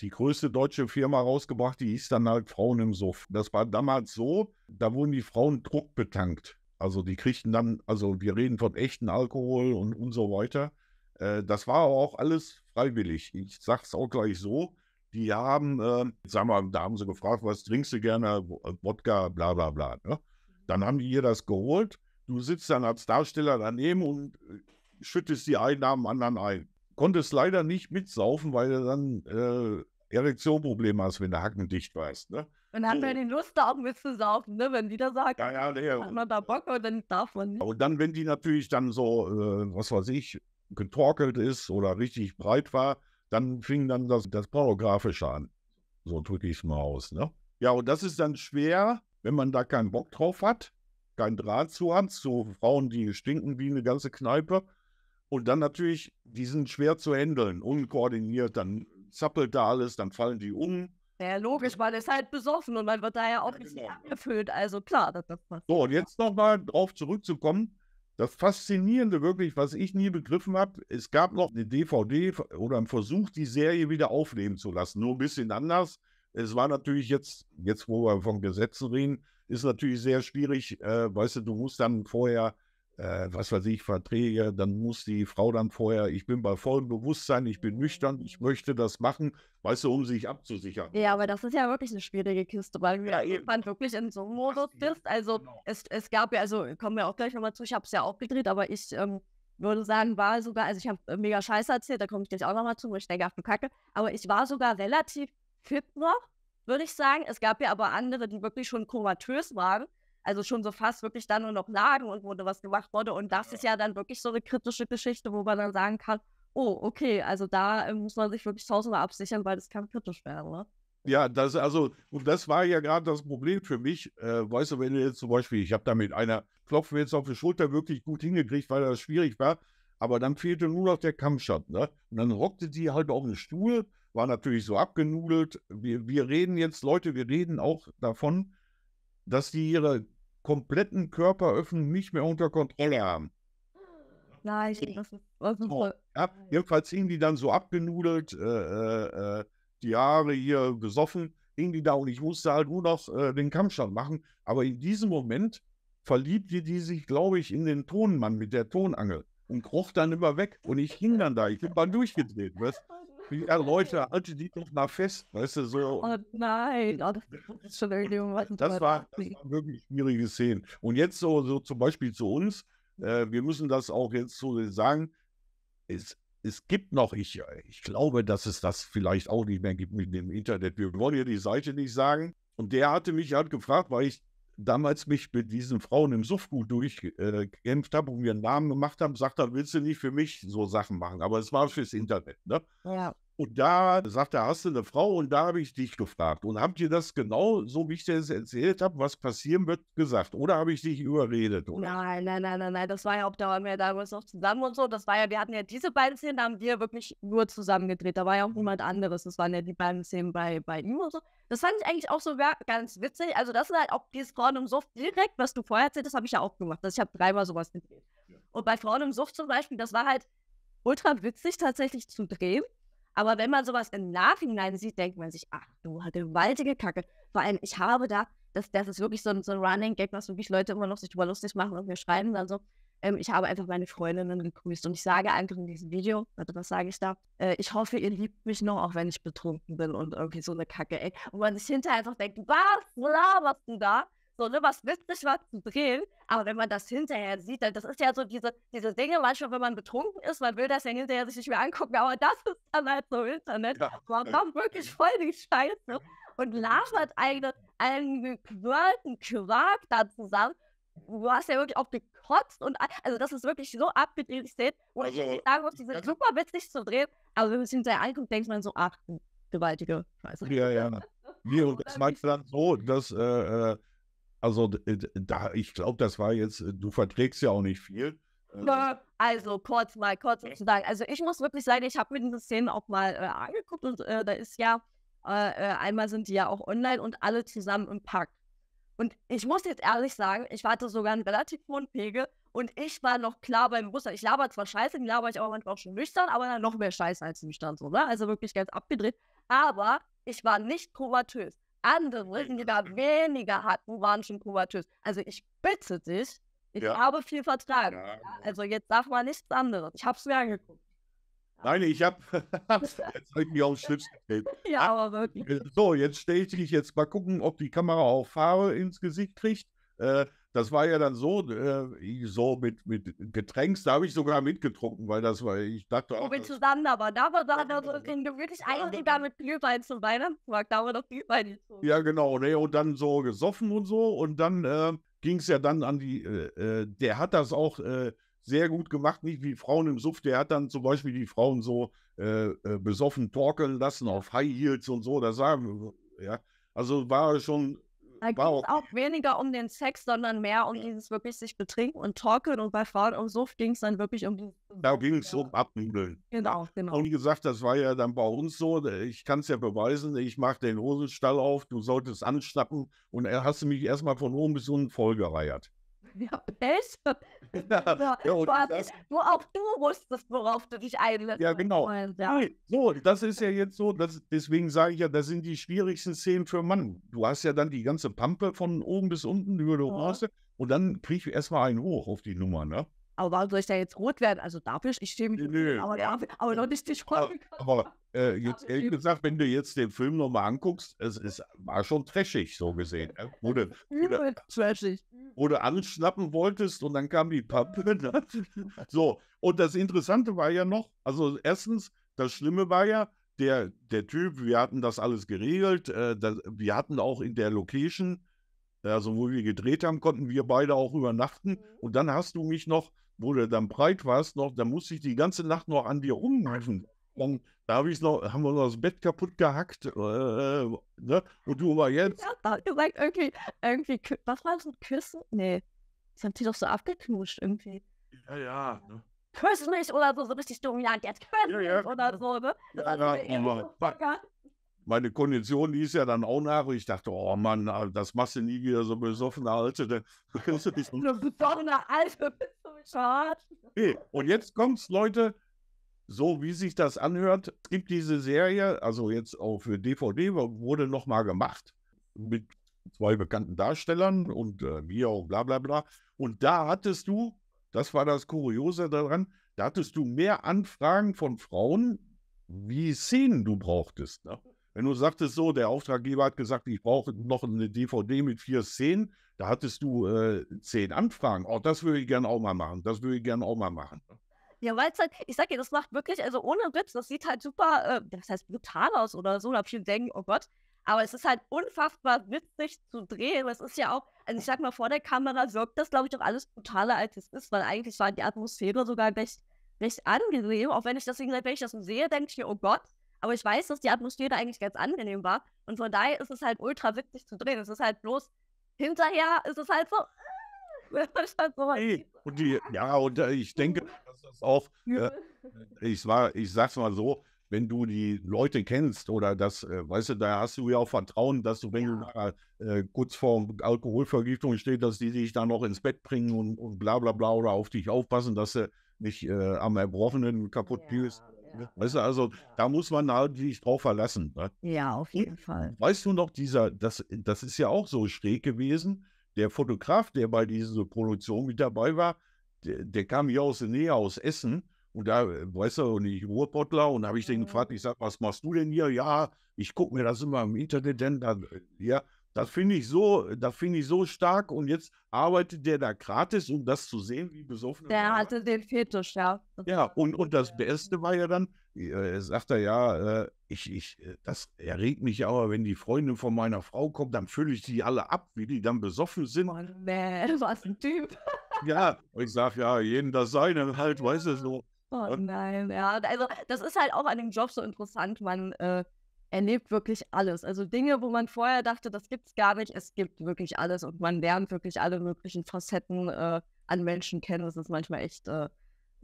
die größte deutsche Firma rausgebracht, die hieß dann halt Frauen im Sofa. Das war damals so, da wurden die Frauen druckbetankt. Also die kriegten dann, also wir reden von echten Alkohol und, und so weiter. Äh, das war auch alles freiwillig. Ich sage es auch gleich so. Die haben, äh, sag mal, da haben sie gefragt, was trinkst du gerne? Äh, Wodka, bla bla bla. Ne? Mhm. Dann haben die ihr das geholt. Du sitzt dann als Darsteller daneben und äh, schüttest die Einnahmen anderen ein. Konntest leider nicht mitsaufen, weil du dann äh, Erektionprobleme hast, wenn der Hacken dicht warst. Ne? Und dann hat man oh. den Lust, da auch mit zu saufen, ne? wenn die da sagt, ja, ja, nee, hat man da Bock und dann darf man nicht. Und dann, wenn die natürlich dann so, äh, was weiß ich, getorkelt ist oder richtig breit war, dann fing dann das, das Pornografische an. So drücke ich es mal aus. Ne? Ja, und das ist dann schwer, wenn man da keinen Bock drauf hat, kein Draht zu haben, so Frauen, die stinken wie eine ganze Kneipe. Und dann natürlich, die sind schwer zu handeln, unkoordiniert, dann zappelt da alles, dann fallen die um ja, logisch, man ist halt besoffen und man wird daher auch ja, nicht genau. erfüllt. Also klar, das, das passt. So, und jetzt nochmal drauf zurückzukommen. Das Faszinierende wirklich, was ich nie begriffen habe, es gab noch eine DVD oder einen Versuch, die Serie wieder aufnehmen zu lassen. Nur ein bisschen anders. Es war natürlich jetzt, jetzt wo wir von Gesetzen reden, ist natürlich sehr schwierig. Äh, weißt du, du musst dann vorher äh, was weiß ich, Verträge, dann muss die Frau dann vorher, ich bin bei vollem Bewusstsein, ich bin nüchtern, ich möchte das machen, weißt du, um sich abzusichern. Ja, aber das ist ja wirklich eine schwierige Kiste, weil du ja, irgendwann wirklich in so einem Modus bist. Also genau. es, es gab ja, also kommen wir auch gleich nochmal zu, ich habe es ja auch gedreht, aber ich ähm, würde sagen, war sogar, also ich habe äh, mega Scheiße erzählt, da komme ich gleich auch nochmal zu, wo ich denke, ach du Kacke, aber ich war sogar relativ fit noch, würde ich sagen. Es gab ja aber andere, die wirklich schon komatös waren also schon so fast wirklich dann nur noch lagen und wurde was gemacht wurde. Und das ist ja dann wirklich so eine kritische Geschichte, wo man dann sagen kann, oh, okay, also da ähm, muss man sich wirklich tausendmal absichern, weil das kann kritisch werden, ne? Ja, das also, und das war ja gerade das Problem für mich. Äh, weißt du, wenn du jetzt zum Beispiel, ich habe da mit einer Klopfen jetzt auf die Schulter wirklich gut hingekriegt, weil das schwierig war, aber dann fehlte nur noch der Kampfschatten. Ne? Und dann rockte die halt auf einen Stuhl, war natürlich so abgenudelt. Wir, wir reden jetzt, Leute, wir reden auch davon, dass die ihre kompletten Körperöffnung nicht mehr unter Kontrolle haben. Nein, das ist, das ist voll. Ja, jedenfalls irgendwie dann so abgenudelt, äh, äh, äh, die Haare hier gesoffen, irgendwie da und ich musste halt nur noch äh, den Kampfstand machen. Aber in diesem Moment verliebte die sich, glaube ich, in den Tonmann mit der Tonangel und kroch dann immer weg und ich hing dann da, ich bin mal durchgedreht, weißt du? Ja, Leute, halte die doch mal fest, weißt du, so. Oh nein, oh, das, das, war, das war wirklich schwierige Szenen. Und jetzt so, so zum Beispiel zu uns, äh, wir müssen das auch jetzt so sagen, es, es gibt noch, ich, ich glaube, dass es das vielleicht auch nicht mehr gibt mit dem Internet. Wir wollen ja die Seite nicht sagen. Und der hatte mich halt gefragt, weil ich damals mich mit diesen Frauen im Suffgut durchgekämpft äh, habe und mir einen Namen gemacht habe, sagt er, willst du nicht für mich so Sachen machen? Aber es war fürs Internet, ne? Ja. Und da sagt er, hast du eine Frau? Und da habe ich dich gefragt. Und habt ihr das genau, so wie ich dir das erzählt habe, was passieren wird, gesagt? Oder habe ich dich überredet? Oder? Nein, nein, nein, nein, nein. Das war ja auch, da waren wir damals noch zusammen und so. Das war ja, wir hatten ja diese beiden Szenen, da haben wir wirklich nur zusammen gedreht. Da war ja auch mhm. niemand anderes. Das waren ja die beiden Szenen bei, bei ihm und so. Das fand ich eigentlich auch so ganz witzig. Also, das ist halt auch dieses Frauen im Sucht direkt, was du vorher erzählt hast, habe ich ja auch gemacht. Also ich habe dreimal sowas gedreht. Ja. Und bei Frauen im Sucht zum Beispiel, das war halt ultra witzig tatsächlich zu drehen, aber wenn man sowas im Nachhinein sieht, denkt man sich, ach du gewaltige Kacke. Vor allem, ich habe da, das, das ist wirklich so ein, so ein Running Gag, was wirklich Leute immer noch sich drüber lustig machen und mir schreiben dann so, ähm, ich habe einfach meine Freundinnen gegrüßt und ich sage einfach in diesem Video, warte, was sage ich da? Äh, ich hoffe, ihr liebt mich noch, auch wenn ich betrunken bin und irgendwie so eine Kacke, ey. Und man sich hinterher einfach denkt, was laberst du da? So, ne, was witzig war zu drehen, aber wenn man das hinterher sieht, dann, das ist ja so diese, diese Dinge, manchmal, wenn man betrunken ist, man will das ja hinterher sich nicht mehr angucken, aber das ist dann halt so Internet. Ja. Man kommt wirklich voll die Scheiße und labert eigentlich einen gequirlten Quark da zusammen du hast ja wirklich auch gekotzt und also das ist wirklich so abgedreht, ich sehe, wo also, ich sagen muss, diese super witzig zu drehen, aber wenn man sich hinterher anguckt, denkt man so, ach, gewaltige Scheiße. Ja, ja. Ne. Nee, und das meinst du dann so, dass äh, äh also äh, da, ich glaube, das war jetzt, äh, du verträgst ja auch nicht viel. Äh. Ne, also kurz mal, kurz zu sagen. Also ich muss wirklich sagen, ich habe mir diese Szenen auch mal äh, angeguckt und äh, da ist ja, äh, einmal sind die ja auch online und alle zusammen im Pack. Und ich muss jetzt ehrlich sagen, ich warte sogar einen relativ hohen Pegel und ich war noch klar beim Russland. Ich laber zwar scheiße, die laber ich aber manchmal auch schon nüchtern, aber dann noch mehr scheiße als nüchtern, so, ne? Also wirklich ganz abgedreht. Aber ich war nicht komatös andere, die da mhm. weniger hatten, waren schon komatös. Also ich bitte dich, ich ja. habe viel vertragen. Ja. Genau. Also jetzt darf man nichts anderes. Ich habe es mir angeguckt. Nein, ich habe jetzt hab mich auf den Schlips getreten. ja, ah, aber wirklich. Äh, so, jetzt stelle ich dich jetzt mal gucken, ob die Kamera auch Farbe ins Gesicht kriegt. Äh, das war ja dann so, äh, so mit, mit Getränks, da habe ich sogar mitgetrunken, weil das war, ich dachte auch. Oh, wir zusammen, aber da war dann so in gemütlich eigentlich ne. da mit Glühwein zum Weihnachtsmarkt, da war doch Glühwein gezogen. Ja, genau, ne, und dann so gesoffen und so und dann äh, ging es ja dann an die, äh, äh der hat das auch äh, sehr gut gemacht, nicht wie Frauen im Suff, der hat dann zum Beispiel die Frauen so äh, besoffen torkeln lassen auf High Heels und so, das sagen, ja, also war schon da geht wow. es auch weniger um den Sex, sondern mehr um dieses wirklich sich betrinken und talken. Und bei Frauen und Sucht ging es dann wirklich um die. Da ging es um Abnudeln. Genau, genau. Und wie gesagt, das war ja dann bei uns so. Ne, ich kann es ja beweisen, ich mache den Hosenstall auf, du solltest anschnappen. Und äh, hast du mich erstmal von oben bis unten vollgereiert. ja, ja, ja worauf, das, wo auch du wusstest, worauf du dich einlässt. Ja, genau. Ja. So, das ist ja jetzt so, das, deswegen sage ich ja, das sind die schwierigsten Szenen für Mann. Du hast ja dann die ganze Pampe von oben bis unten über die Hose ja. und dann kriegst du erstmal einen hoch auf die Nummer, ne? Aber warum soll ich da jetzt rot werden? Also darf ich, ich stehe mich. Nee, aber, darf, aber noch nicht die Sprache. Aber, aber äh, jetzt ehrlich gesagt, wenn du jetzt den Film nochmal anguckst, es ist, war schon trashig, so gesehen. Äh, wo, du, wo, trashig. wo du anschnappen wolltest und dann kam die Pampe. Ne? So, und das Interessante war ja noch, also erstens, das Schlimme war ja, der, der Typ, wir hatten das alles geregelt, äh, das, wir hatten auch in der Location, also wo wir gedreht haben, konnten wir beide auch übernachten. Mhm. Und dann hast du mich noch, wo du dann breit warst, noch, da musste ich die ganze Nacht noch an dir rumgreifen. Da hab ich's noch, haben wir noch das Bett kaputt gehackt. Äh, ne? Und du mal jetzt. Ja, du meinst irgendwie, irgendwie, was war das ein Küssen? Nee. Das haben die doch so abgeknutscht irgendwie. Ja, ja. Ne? Küss mich oder so, so richtig Ja, Jetzt küss ja, ja. oder so, ne? Ja, ja, ja. Meine Kondition ließ ja dann auch nach. Und ich dachte, oh Mann, ah, das machst du nie wieder so besoffene Alte. Ne? besoffene Alte, bist du mich Nee. Und jetzt kommt's, Leute so wie sich das anhört, gibt diese Serie, also jetzt auch für DVD, wurde nochmal gemacht mit zwei bekannten Darstellern und äh, mir und bla bla bla. Und da hattest du, das war das Kuriose daran, da hattest du mehr Anfragen von Frauen, wie Szenen du brauchtest. Ne? Wenn du sagtest, so, der Auftraggeber hat gesagt, ich brauche noch eine DVD mit vier Szenen, da hattest du äh, zehn Anfragen. Oh, das würde ich gerne auch mal machen, das würde ich gerne auch mal machen. Ja, weil es halt, ich sag dir, das macht wirklich, also ohne Witz, das sieht halt super, äh, das heißt brutal aus oder so, da hab ich denken, oh Gott. Aber es ist halt unfassbar witzig zu drehen. Es ist ja auch, also ich sag mal, vor der Kamera wirkt das, glaube ich, doch alles brutaler, als es ist, weil eigentlich war die Atmosphäre sogar recht, recht angenehm. Auch wenn ich das, wenn ich das sehe, denke ich mir, oh Gott. Aber ich weiß, dass die Atmosphäre eigentlich ganz angenehm war. Und von daher ist es halt ultra witzig zu drehen. Es ist halt bloß, hinterher ist es halt so, äh, und die, ja, und äh, ich denke, dass das auch, äh, ich, war, ich sag's mal so, wenn du die Leute kennst oder das, äh, weißt du, da hast du ja auch Vertrauen, dass du, wenn du nachher, äh, kurz vor Alkoholvergiftung stehst, dass die dich dann noch ins Bett bringen und, und bla bla bla oder auf dich aufpassen, dass du nicht äh, am Erbrochenen kaputt bist. Ne? Ja, weißt du, also ja. da muss man halt sich drauf verlassen. Ne? Ja, auf jeden Fall. Weißt du noch, dieser, das, das ist ja auch so schräg gewesen der Fotograf, der bei dieser Produktion mit dabei war, der, der kam hier aus der Nähe, aus Essen. Und da, äh, weißt du, und ich Ruhrbottler, und da habe ich den mhm. gefragt, ich sage, was machst du denn hier? Ja, ich gucke mir das immer im Internet denn an. Ja, das finde ich so, das finde ich so stark. Und jetzt arbeitet der da gratis, um das zu sehen, wie besoffen. Der hatte den Fetisch, ja. Ja, und, und das Beste war ja dann, äh, sagt er ja, äh, ich, ich, äh, das erregt mich aber, wenn die Freundin von meiner Frau kommt, dann fülle ich die alle ab, wie die dann besoffen sind. Oh, nee, was ein Typ. ja, und ich sage, ja, jeden das seine, halt, weißt du, so. Oh ne? nein, ja, also das ist halt auch an dem Job so interessant, man äh, erlebt wirklich alles. Also Dinge, wo man vorher dachte, das gibt's gar nicht, es gibt wirklich alles und man lernt wirklich alle möglichen Facetten äh, an Menschen kennen. Das ist manchmal echt äh,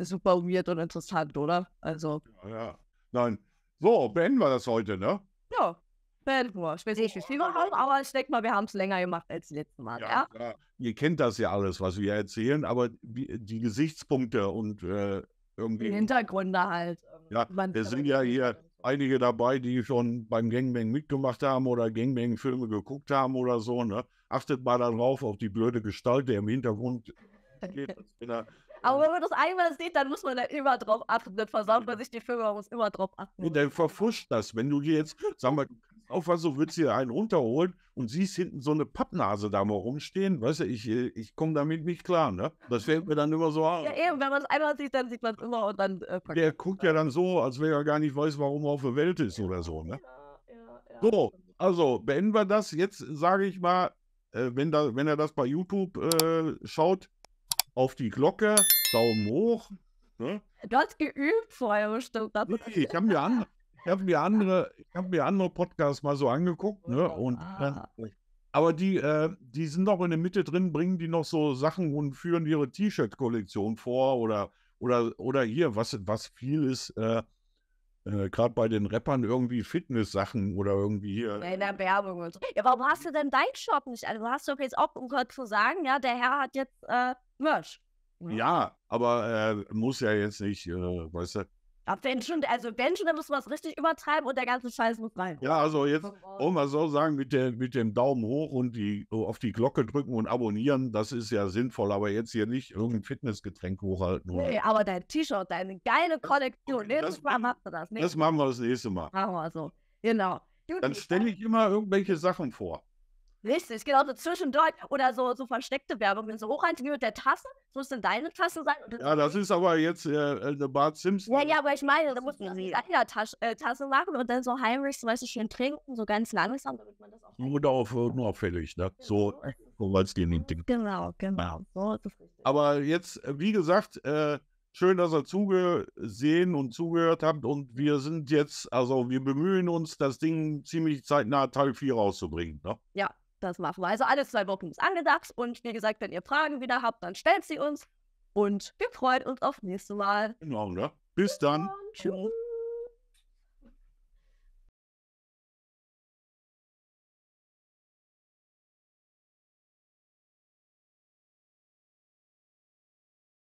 super weird und interessant, oder? Also. Ja, ja. Nein. So, beenden wir das heute, ne? Ja, beenden wir. Ich weiß nicht, wie viel wir haben, aber ich denke mal, wir haben es länger gemacht als letztes Mal. Ja, ja? ja, Ihr kennt das ja alles, was wir erzählen, aber die, Gesichtspunkte und äh, irgendwie. Die Hintergründe halt. Ähm, ja, man wir sind ja hier einige dabei, die schon beim Gangbang mitgemacht haben oder Gangbang-Filme geguckt haben oder so. Ne? Achtet mal darauf, auf die blöde Gestalt, der im Hintergrund steht, wenn er aber wenn man das einmal sieht, dann muss man da immer drauf achten. Dann versaut man sich die Firma, man muss immer drauf achten. Und dann verfuscht das. Wenn du dir jetzt, sag mal, auf was so willst du dir einen runterholen und siehst hinten so eine Pappnase da mal rumstehen, weißt du, ich, ich komme damit nicht klar, ne? Das fällt mir dann immer so auf. Ja, eben, wenn man es einmal sieht, dann sieht man es immer und dann. Äh, Der guckt ja dann so, als wäre er gar nicht weiß, warum er auf der Welt ist oder so, ne? Ja, ja, so, also beenden wir das. Jetzt sage ich mal, äh, wenn, da, wenn er das bei YouTube äh, schaut, auf die Glocke, Daumen hoch. Ne? Du hast geübt vorher bestimmt. Nee, ich habe mir, an, ich hab mir andere, ich habe mir andere Podcasts mal so angeguckt, ne? Oh, und ah. äh, aber die, äh, die sind noch in der Mitte drin, bringen die noch so Sachen und führen ihre T-Shirt-Kollektion vor oder oder oder hier, was was viel ist, äh, äh, gerade bei den Rappern irgendwie Fitness-Sachen oder irgendwie. hier. in äh der Werbung und so. Ja, warum hast du denn deinen Shop nicht? Also hast du doch jetzt auch, um kurz zu sagen, ja, der Herr hat jetzt äh, Merch. Ja, ne? ja aber er äh, muss ja jetzt nicht, weißt du, ja, wenn schon, also wenn schon, dann muss man es richtig übertreiben und der ganze Scheiß muss rein. Ja, also jetzt, um mal so sagen, mit, der, mit dem Daumen hoch und die, auf die Glocke drücken und abonnieren, das ist ja sinnvoll, aber jetzt hier nicht irgendein Fitnessgetränk hochhalten. Oder? Nee, aber dein T-Shirt, deine geile Kollektion, okay, ne, das, Mal machst du das. Nächstes das machen wir das nächste Mal. Machen wir so, genau. Du, dann stelle ich immer irgendwelche Sachen vor. Richtig, genau, so zwischendurch oder so, so versteckte Werbung, wenn so hochhaltig mit der Tasse, so muss denn deine Tasse sein. Das ja, das ist aber jetzt äh, äh, eine Bart Simpson. Ja, ja, aber ich meine, da muss man die einer Tasse, äh, Tasse machen und dann so heimlich weißt du, schön trinken, so ganz langsam, damit man das auch. Nur auf, äh, unauffällig, ne? So, so als die Ding. Genau, genau. So, aber jetzt, äh, wie gesagt, äh, schön, dass ihr zugesehen und zugehört habt. Und wir sind jetzt, also wir bemühen uns, das Ding ziemlich zeitnah Teil 4 rauszubringen. Ne? Ja, das machen wir. Also alle zwei Wochen ist angedacht. Und wie gesagt, wenn ihr Fragen wieder habt, dann stellt sie uns. Und wir freuen uns auf nächste Mal. Genau, ja. Ne? Bis dann. Tschüss.